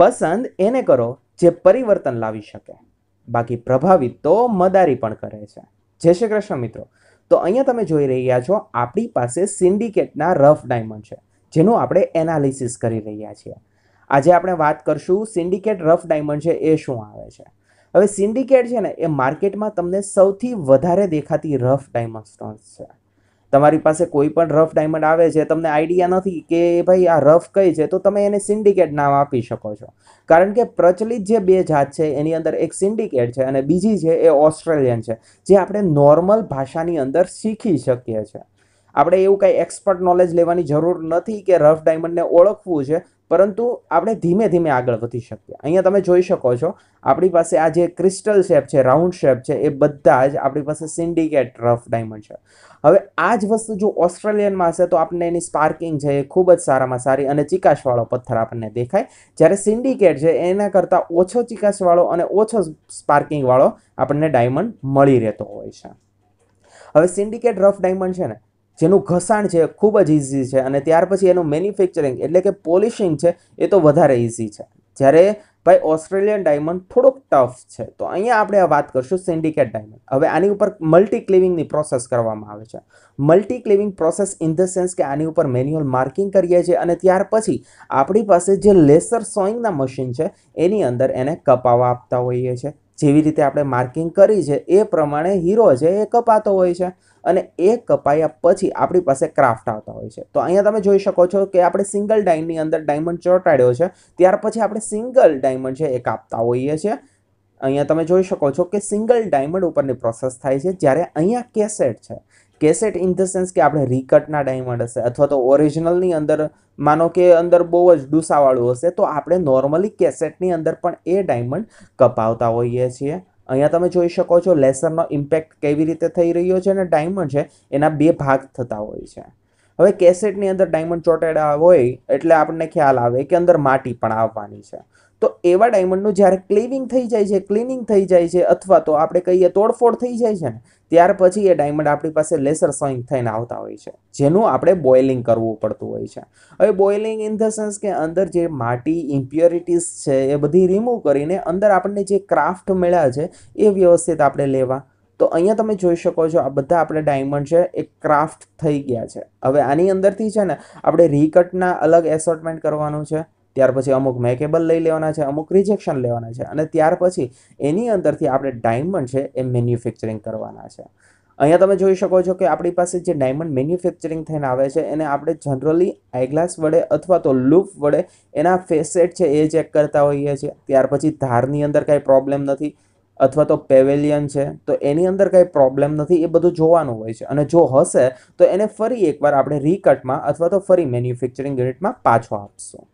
પસંદ એને કરો જે પરિવર્તન લાવી શકે બાકી પ્રભાવિત તો મદારી પણ કરે છે જય શ્રી કૃષ્ણ મિત્રો તો અહીંયા તમે જોઈ રહ્યા છો આપણી પાસે સિન્ડિકેટના રફ ડાયમંડ છે જેનું આપણે એનાલિસિસ કરી રહ્યા છીએ આજે આપણે વાત કરશું સિન્ડિકેટ રફ ડાયમંડ છે એ શું આવે છે હવે સિન્ડિકેટ છે ને એ માર્કેટમાં તમને સૌથી વધારે દેખાતી રફ ડાયમંડ સ્ટોન્સ છે તમારી પાસે કોઈ પણ રફ ડાયમંડ આવે છે તમને આઈડિયા નથી કે ભાઈ આ રફ કઈ છે તો તમે એને સિન્ડિકેટ નામ આપી શકો છો કારણ કે પ્રચલિત જે બે જાત છે એની અંદર એક સિન્ડિકેટ છે અને બીજી છે એ ઓસ્ટ્રેલિયન છે જે આપણે નોર્મલ ભાષાની અંદર શીખી શકીએ છીએ આપણે એવું કાંઈ એક્સપર્ટ નોલેજ લેવાની જરૂર નથી કે રફ ડાયમંડને ઓળખવું છે પરંતુ આપણે ધીમે ધીમે આગળ વધી શકીએ અહીંયા તમે જોઈ શકો છો આપણી પાસે આ જે ક્રિસ્ટલ શેપ છે રાઉન્ડ શેપ છે એ બધા જ આપણી પાસે સિન્ડિકેટ રફ ડાયમંડ છે હવે આ જ વસ્તુ જો ઓસ્ટ્રેલિયનમાં હશે તો આપણને એની સ્પાર્કિંગ છે એ ખૂબ જ સારામાં સારી અને ચીકાશવાળો પથ્થર આપણને દેખાય જ્યારે સિન્ડિકેટ છે એના કરતાં ઓછો ચીકાશવાળો અને ઓછો સ્પાર્કિંગવાળો આપણને ડાયમંડ મળી રહેતો હોય છે હવે સિન્ડિકેટ રફ ડાયમંડ છે ને જેનું ઘસાણ છે ખૂબ જ ઇઝી છે અને ત્યાર પછી એનું મેન્યુફેક્ચરિંગ એટલે કે પોલિશિંગ છે એ તો વધારે ઇઝી છે જ્યારે ભાઈ ઓસ્ટ્રેલિયન ડાયમંડ થોડોક ટફ છે તો અહીંયા આપણે વાત કરશું સિન્ડિકેટ ડાયમંડ હવે આની ઉપર મલ્ટી ક્લિવિંગની પ્રોસેસ કરવામાં આવે છે multi cleaving process in the sense કે આની ઉપર મેન્યુઅલ માર્કિંગ કરીએ છીએ અને ત્યાર પછી આપણી પાસે જે લેસર સોઈંગના મશીન છે એની અંદર એને કપાવા આપતા હોઈએ છીએ જેવી રીતે આપણે માર્કિંગ કરી છે એ પ્રમાણે હીરો છે એ કપાતો હોય છે અને એ કપાયા પછી આપણી પાસે ક્રાફ્ટ આવતા હોય છે તો અહીંયા તમે જોઈ શકો છો કે આપણે સિંગલ ડાઇનની અંદર ડાયમંડ ચોંટાડ્યો છે ત્યાર પછી આપણે સિંગલ ડાયમંડ છે એ કાપતા હોઈએ છીએ અહીંયા તમે જોઈ શકો છો કે સિંગલ ડાયમંડ ઉપરની પ્રોસેસ થાય છે જ્યારે અહીંયા કેસેટ છે કેસેટ ઇન ધ સેન્સ કે આપણે રીકટના ડાયમંડ હશે અથવા તો ઓરિજિનલની અંદર માનો કે અંદર બહુ જ ડૂસાવાળું હશે તો આપણે નોર્મલી કેસેટની અંદર પણ એ ડાયમંડ કપાવતા હોઈએ છીએ અહીંયા તમે જોઈ શકો છો લેસરનો ઇમ્પેક્ટ કેવી રીતે થઈ રહ્યો છે અને ડાયમંડ છે એના બે ભાગ થતા હોય છે હવે કેસેટની અંદર ડાયમંડ ચોટેડા હોય એટલે આપણને ખ્યાલ આવે કે અંદર માટી પણ આવવાની છે તો એવા ડાયમંડનું જ્યારે ક્લિનિંગ થઈ જાય છે ક્લીનિંગ થઈ જાય છે અથવા તો આપણે કહીએ તોડફોડ થઈ જાય છે ને ત્યાર પછી એ ડાયમંડ આપણી પાસે લેસર સોઈંગ થઈને આવતા હોય છે જેનું આપણે બોઇલિંગ કરવું પડતું હોય છે હવે બોઇલિંગ ઇન ધ સેન્સ કે અંદર જે માટી ઇમ્પ્યોરિટીઝ છે એ બધી રિમૂવ કરીને અંદર આપણને જે ક્રાફ્ટ મળ્યા છે એ વ્યવસ્થિત આપણે લેવા તો અહીંયા તમે જોઈ શકો છો આ બધા આપણે ડાયમંડ છે એ ક્રાફ્ટ થઈ ગયા છે હવે આની અંદરથી છે ને આપણે રીકટના અલગ એસોર્ટમેન્ટ કરવાનું છે ત્યાર પછી અમુક મેકેબલ લઈ લેવાના છે અમુક રિજેક્શન લેવાના છે અને ત્યાર પછી એની અંદરથી આપણે ડાયમંડ છે એ મેન્યુફેક્ચરિંગ કરવાના છે અહીંયા તમે જોઈ શકો છો કે આપણી પાસે જે ડાયમંડ મેન્યુફેક્ચરિંગ થઈને આવે છે એને આપણે જનરલી આઈગ્લાસ વડે અથવા તો લૂપ વડે એના ફેસેટ છે એ ચેક કરતા હોઈએ છીએ ત્યાર પછી ધારની અંદર કાંઈ પ્રોબ્લેમ નથી અથવા તો પેવેલિયન છે તો એની અંદર કંઈ પ્રોબ્લેમ નથી એ બધું જોવાનું હોય છે અને જો હશે તો એને ફરી એકવાર આપણે રીકટમાં અથવા તો ફરી મેન્યુફેક્ચરિંગ યુનિટમાં પાછો આપશું